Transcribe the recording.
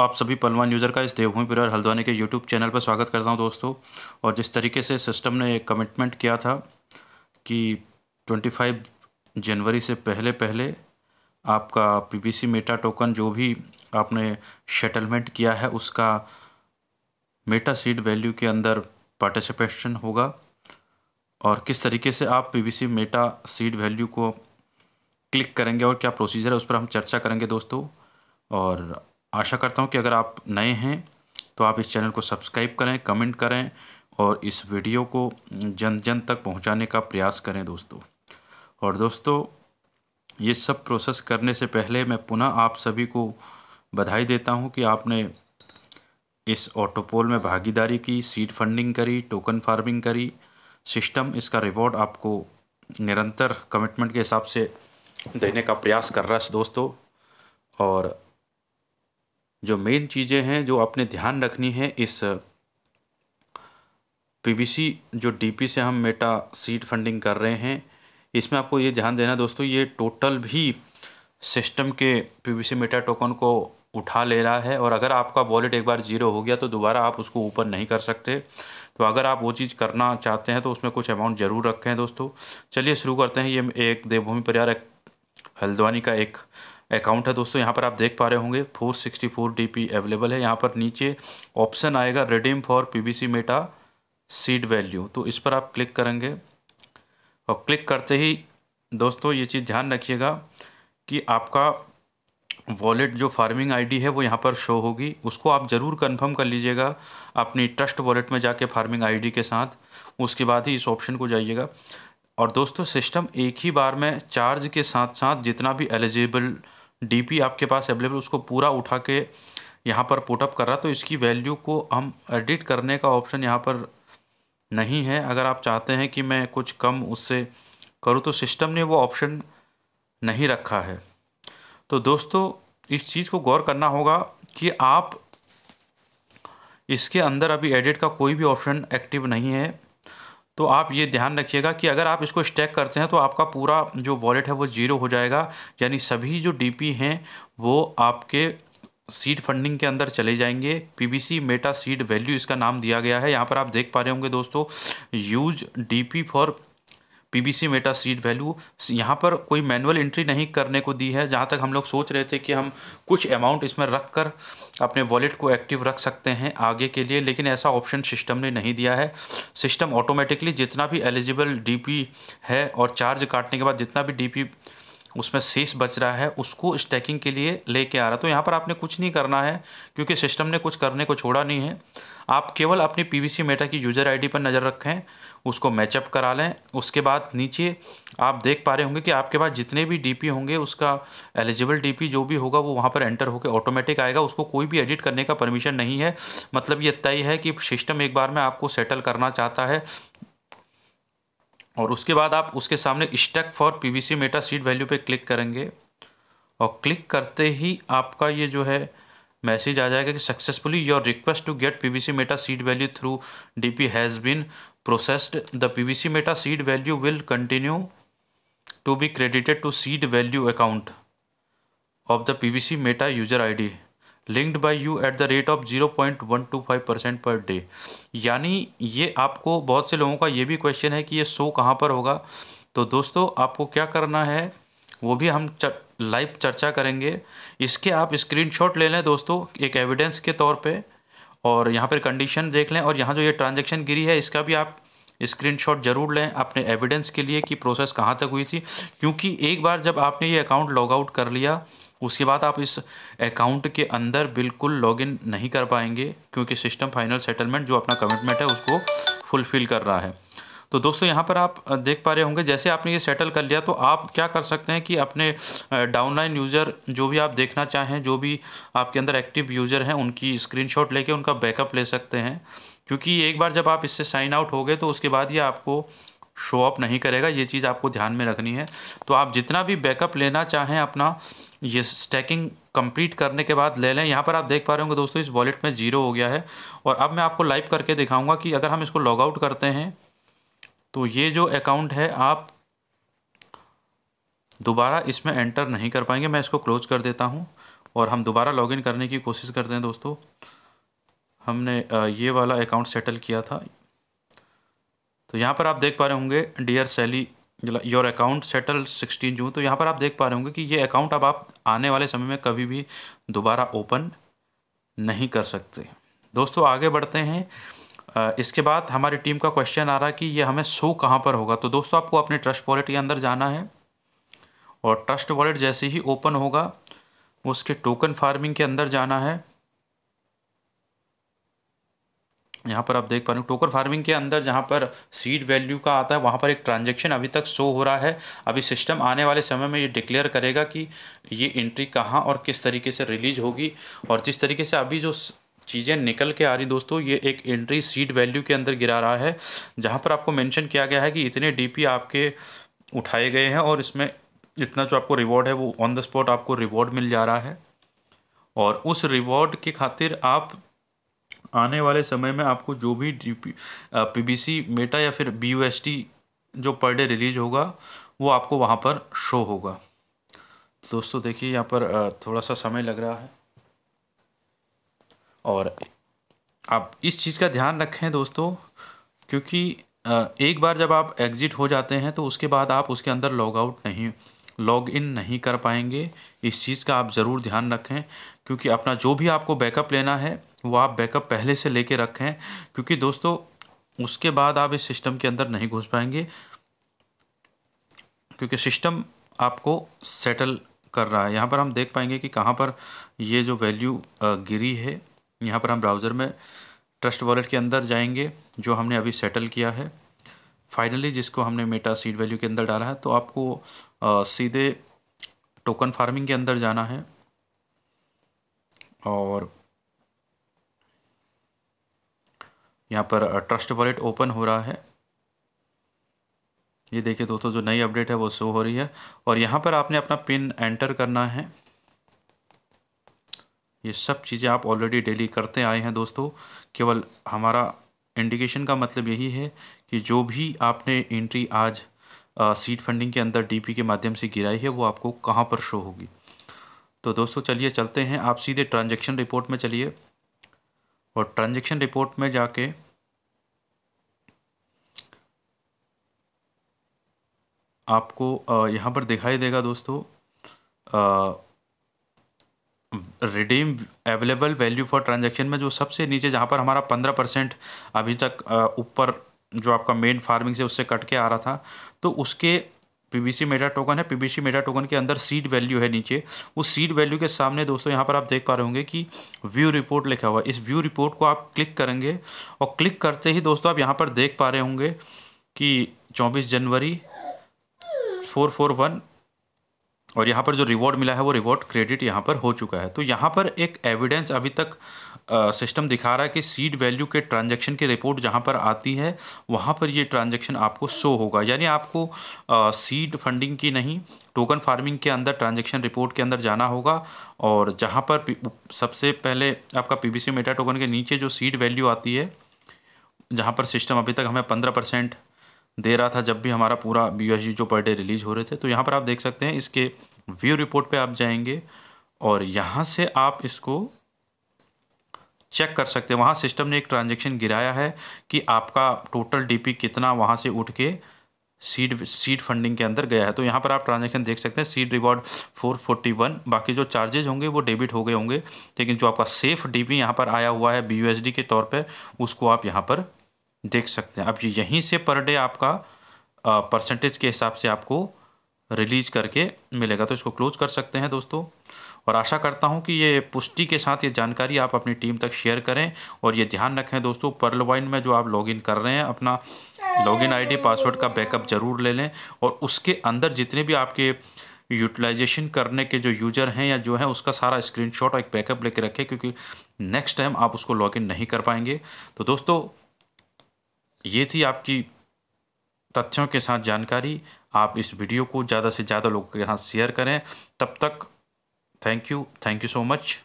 आप सभी पलवान यूज़र का इस देवभूमि पिरार हल्द्वानी के यूट्यूब चैनल पर स्वागत करता हूं दोस्तों और जिस तरीके से सिस्टम ने एक कमिटमेंट किया था कि 25 जनवरी से पहले पहले आपका पीपीसी मेटा टोकन जो भी आपने सेटलमेंट किया है उसका मेटा सीड वैल्यू के अंदर पार्टिसिपेशन होगा और किस तरीके से आप पी मेटा सीड वैल्यू को क्लिक करेंगे और क्या प्रोसीजर है उस पर हम चर्चा करेंगे दोस्तों और आशा करता हूँ कि अगर आप नए हैं तो आप इस चैनल को सब्सक्राइब करें कमेंट करें और इस वीडियो को जन जन तक पहुँचाने का प्रयास करें दोस्तों और दोस्तों ये सब प्रोसेस करने से पहले मैं पुनः आप सभी को बधाई देता हूँ कि आपने इस ऑटोपोल में भागीदारी की सीड फंडिंग करी टोकन फार्मिंग करी सिस्टम इसका रिवॉर्ड आपको निरंतर कमिटमेंट के हिसाब से देने का प्रयास कर रहा है दोस्तों और जो मेन चीज़ें हैं जो आपने ध्यान रखनी है इस पीबीसी जो डीपी से हम मेटा सीड फंडिंग कर रहे हैं इसमें आपको ये ध्यान देना दोस्तों ये टोटल भी सिस्टम के पीबीसी मेटा टोकन को उठा ले रहा है और अगर आपका वॉलेट एक बार ज़ीरो हो गया तो दोबारा आप उसको ऊपर नहीं कर सकते तो अगर आप वो चीज़ करना चाहते हैं तो उसमें कुछ अमाउंट ज़रूर रखें दोस्तों चलिए शुरू करते हैं ये एक देवभूमि परिवार हल्द्वानी का एक अकाउंट है दोस्तों यहाँ पर आप देख पा रहे होंगे 464 डीपी अवेलेबल है यहाँ पर नीचे ऑप्शन आएगा redeem for PBC meta seed value तो इस पर आप क्लिक करेंगे और क्लिक करते ही दोस्तों ये चीज़ ध्यान रखिएगा कि आपका वॉलेट जो फार्मिंग आईडी है वो यहाँ पर शो होगी उसको आप ज़रूर कंफर्म कर लीजिएगा अपनी ट्रस्ट वॉलेट में जाके फार्मिंग आईडी के साथ उसके बाद ही इस ऑप्शन को जाइएगा और दोस्तों सिस्टम एक ही बार में चार्ज के साथ साथ जितना भी एलिजिबल डीपी आपके पास अवेलेबल उसको पूरा उठा के यहाँ पर पुटअप कर रहा तो इसकी वैल्यू को हम एडिट करने का ऑप्शन यहाँ पर नहीं है अगर आप चाहते हैं कि मैं कुछ कम उससे करूँ तो सिस्टम ने वो ऑप्शन नहीं रखा है तो दोस्तों इस चीज़ को गौर करना होगा कि आप इसके अंदर अभी एडिट का कोई भी ऑप्शन एक्टिव नहीं है तो आप ये ध्यान रखिएगा कि अगर आप इसको स्टैक करते हैं तो आपका पूरा जो वॉलेट है वो ज़ीरो हो जाएगा यानी सभी जो डीपी हैं वो आपके सीड फंडिंग के अंदर चले जाएंगे पीबीसी मेटा सीड वैल्यू इसका नाम दिया गया है यहाँ पर आप देख पा रहे होंगे दोस्तों use DP for PBC meta seed value यहाँ पर कोई मैनुअल एंट्री नहीं करने को दी है जहाँ तक हम लोग सोच रहे थे कि हम कुछ अमाउंट इसमें रख कर अपने वॉलेट को एक्टिव रख सकते हैं आगे के लिए लेकिन ऐसा ऑप्शन सिस्टम ने नहीं दिया है सिस्टम ऑटोमेटिकली जितना भी एलिजिबल डीपी है और चार्ज काटने के बाद जितना भी डीपी उसमें शेष बच रहा है उसको स्टैकिंग के लिए लेके आ रहा है तो यहाँ पर आपने कुछ नहीं करना है क्योंकि सिस्टम ने कुछ करने को छोड़ा नहीं है आप केवल अपनी पीवीसी मेटा की यूज़र आईडी पर नज़र रखें उसको मैचअप करा लें उसके बाद नीचे आप देख पा रहे होंगे कि आपके पास जितने भी पी होंगे उसका एलिजिबल पी जो भी होगा वो वहाँ पर एंटर होकर ऑटोमेटिक आएगा उसको कोई भी एडिट करने का परमिशन नहीं है मतलब ये तय है कि सिस्टम एक बार में आपको सेटल करना चाहता है और उसके बाद आप उसके सामने stake for PVC meta seed value पे क्लिक करेंगे और क्लिक करते ही आपका ये जो है मैसेज आ जाएगा कि successfully your request to get PVC meta seed value through DP has been processed the PVC meta seed value will continue to be credited to seed value account of the P meta user I linked by you at the rate of zero point one two five percent per day यानी ये आपको बहुत से लोगों का ये भी question है कि ये शो कहाँ पर होगा तो दोस्तों आपको क्या करना है वो भी हम लाइव चर्चा करेंगे इसके आप स्क्रीनशॉट ले लें दोस्तों एक एविडेंस के तौर पे और यहाँ पर कंडीशन देख लें और यहाँ जो ये ट्रांजेक्शन गिरी है इसका भी आप स्क्रीनशॉट जरूर लें अपने एविडेंस के लिए कि प्रोसेस कहाँ तक हुई थी क्योंकि एक बार जब आपने ये अकाउंट लॉग आउट कर लिया उसके बाद आप इस अकाउंट के अंदर बिल्कुल लॉगिन नहीं कर पाएंगे क्योंकि सिस्टम फाइनल सेटलमेंट जो अपना कमिटमेंट है उसको फुलफ़िल कर रहा है तो दोस्तों यहाँ पर आप देख पा रहे होंगे जैसे आपने ये सेटल कर लिया तो आप क्या कर सकते हैं कि अपने डाउनलाइन यूज़र जो भी आप देखना चाहें जो भी आपके अंदर एक्टिव यूज़र हैं उनकी स्क्रीनशॉट लेके उनका बैकअप ले सकते हैं क्योंकि एक बार जब आप इससे साइन आउट हो गए तो उसके बाद ये आपको शो अप नहीं करेगा ये चीज़ आपको ध्यान में रखनी है तो आप जितना भी बैकअप लेना चाहें अपना ये स्टैकिंग कंप्लीट करने के बाद ले लें यहाँ पर आप देख पा रहे होंगे दोस्तों इस वॉलेट में ज़ीरो हो गया है और अब मैं आपको लाइव करके दिखाऊंगा कि अगर हम इसको लॉग आउट करते हैं तो ये जो अकाउंट है आप दोबारा इसमें एंटर नहीं कर पाएंगे मैं इसको क्लोज कर देता हूँ और हम दोबारा लॉगिन करने की कोशिश करते हैं दोस्तों हमने ये वाला अकाउंट सेटल किया था तो यहाँ पर आप देख पा रहे होंगे dear Sally your account settle sixteen June तो यहाँ पर आप देख पा रहे होंगे कि ये अकाउंट अब आप आने वाले समय में कभी भी दोबारा ओपन नहीं कर सकते दोस्तों आगे बढ़ते हैं इसके बाद हमारी टीम का क्वेश्चन आ रहा है कि ये हमें शो कहाँ पर होगा तो दोस्तों आपको अपने ट्रस्ट वॉलेट के अंदर जाना है और ट्रस्ट वॉलेट जैसे ही ओपन होगा उसके टोकन फार्मिंग के अंदर जाना है यहाँ पर आप देख पा रहे हो टोकर फार्मिंग के अंदर जहाँ पर सीड वैल्यू का आता है वहाँ पर एक ट्रांजेक्शन अभी तक शो हो रहा है अभी सिस्टम आने वाले समय में ये डिक्लेयर करेगा कि ये एंट्री कहाँ और किस तरीके से रिलीज होगी और जिस तरीके से अभी जो चीज़ें निकल के आ रही दोस्तों ये एक एंट्री सीड वैल्यू के अंदर गिरा रहा है जहाँ पर आपको मैंशन किया गया है कि इतने डी आपके उठाए गए हैं और इसमें इतना जो आपको रिवॉर्ड है वो ऑन द स्पॉट आपको रिवॉर्ड मिल जा रहा है और उस रिवॉर्ड की खातिर आप आने वाले समय में आपको जो भी पी सी मेटा या फिर बी जो पर डे रिलीज होगा वो आपको वहाँ पर शो होगा दोस्तों देखिए यहाँ पर थोड़ा सा समय लग रहा है और आप इस चीज़ का ध्यान रखें दोस्तों क्योंकि एक बार जब आप एग्ज़िट हो जाते हैं तो उसके बाद आप उसके अंदर लॉग आउट नहीं लॉग इन नहीं कर पाएंगे इस चीज़ का आप ज़रूर ध्यान रखें क्योंकि अपना जो भी आपको बैकअप लेना है वो आप बैकअप पहले से लेके रखें क्योंकि दोस्तों उसके बाद आप इस सिस्टम के अंदर नहीं घुस पाएंगे क्योंकि सिस्टम आपको सेटल कर रहा है यहाँ पर हम देख पाएंगे कि कहाँ पर ये जो वैल्यू गिरी है यहाँ पर हम ब्राउज़र में ट्रस्ट वॉलेट के अंदर जाएंगे जो हमने अभी सेटल किया है फाइनली जिसको हमने मेटा सीड वैल्यू के अंदर डाला है तो आपको सीधे टोकन फार्मिंग के अंदर जाना है और यहाँ पर ट्रस्ट वॉलेट ओपन हो रहा है ये देखिए दोस्तों जो नई अपडेट है वो शो हो रही है और यहाँ पर आपने अपना पिन एंटर करना है ये सब चीज़ें आप ऑलरेडी डेली करते आए हैं दोस्तों केवल हमारा इंडिकेशन का मतलब यही है कि जो भी आपने एंट्री आज सीट फंडिंग के अंदर डीपी के माध्यम से गिराई है वो आपको कहाँ पर शो होगी तो दोस्तों चलिए चलते हैं आप सीधे ट्रांजेक्शन रिपोर्ट में चलिए और ट्रांजेक्शन रिपोर्ट में जाके आपको यहाँ पर दिखाई देगा दोस्तों redeem available value for transaction में जो सबसे नीचे जहाँ पर हमारा पंद्रह परसेंट अभी तक ऊपर जो आपका मेन फार्मिंग से उससे कट के आ रहा था तो उसके सी मेटा टोकन है सी मेटा टोकन के अंदर सीड वैल्यू है नीचे उस सीड वैल्यू के सामने दोस्तों यहाँ पर आप देख पा रहे होंगे कि व्यू रिपोर्ट लिखा हुआ है इस व्यू रिपोर्ट को आप क्लिक करेंगे और क्लिक करते ही दोस्तों आप यहाँ पर देख पा रहे होंगे कि चौबीस जनवरी फोर फोर वन और यहाँ पर जो रिवॉर्ड मिला है वो रिवॉर्ड क्रेडिट यहाँ पर हो चुका है तो यहाँ पर एक एविडेंस अभी तक सिस्टम दिखा रहा है कि सीड वैल्यू के ट्रांजैक्शन की रिपोर्ट जहाँ पर आती है वहाँ पर ये ट्रांजैक्शन आपको शो होगा यानी आपको सीड फंडिंग की नहीं टोकन फार्मिंग के अंदर ट्रांजेक्शन रिपोर्ट के अंदर जाना होगा और जहाँ पर सबसे पहले आपका पी मेटा टोकन के नीचे जो सीड वैल्यू आती है जहाँ पर सिस्टम अभी तक हमें पंद्रह परसेंट दे रहा था जब भी हमारा पूरा बी जो पर डे रिलीज हो रहे थे तो यहाँ पर आप देख सकते हैं इसके व्यू रिपोर्ट पे आप जाएंगे और यहाँ से आप इसको चेक कर सकते हैं वहाँ सिस्टम ने एक ट्रांजेक्शन गिराया है कि आपका टोटल डीपी कितना वहाँ से उठ के सीड सीड फंडिंग के अंदर गया है तो यहाँ पर आप ट्रांजेक्शन देख सकते हैं सीड रिवॉर्ड 441 बाकी जो चार्जेज होंगे वो डेबिट हो गए होंगे लेकिन जो आपका सेफ डीपी यहाँ पर आया हुआ है बी के तौर पर उसको आप यहाँ पर देख सकते हैं अब यहीं से पर डे आपका परसेंटेज के हिसाब से आपको रिलीज़ करके मिलेगा तो इसको क्लोज कर सकते हैं दोस्तों और आशा करता हूं कि ये पुष्टि के साथ ये जानकारी आप अपनी टीम तक शेयर करें और ये ध्यान रखें दोस्तों पर्ल वाइन में जो आप लॉगिन कर रहे हैं अपना लॉगिन आईडी पासवर्ड का बैकअप ज़रूर ले लें और उसके अंदर जितने भी आपके यूटिलाइजेशन करने के जो यूज़र हैं या जो हैं उसका सारा स्क्रीनशॉट और एक बैकअप लेके रखें क्योंकि नेक्स्ट टाइम आप उसको लॉगिन नहीं कर पाएंगे तो दोस्तों ये थी आपकी तथ्यों के साथ जानकारी आप इस वीडियो को ज़्यादा से ज़्यादा लोगों के साथ शेयर करें तब तक thank you thank you so much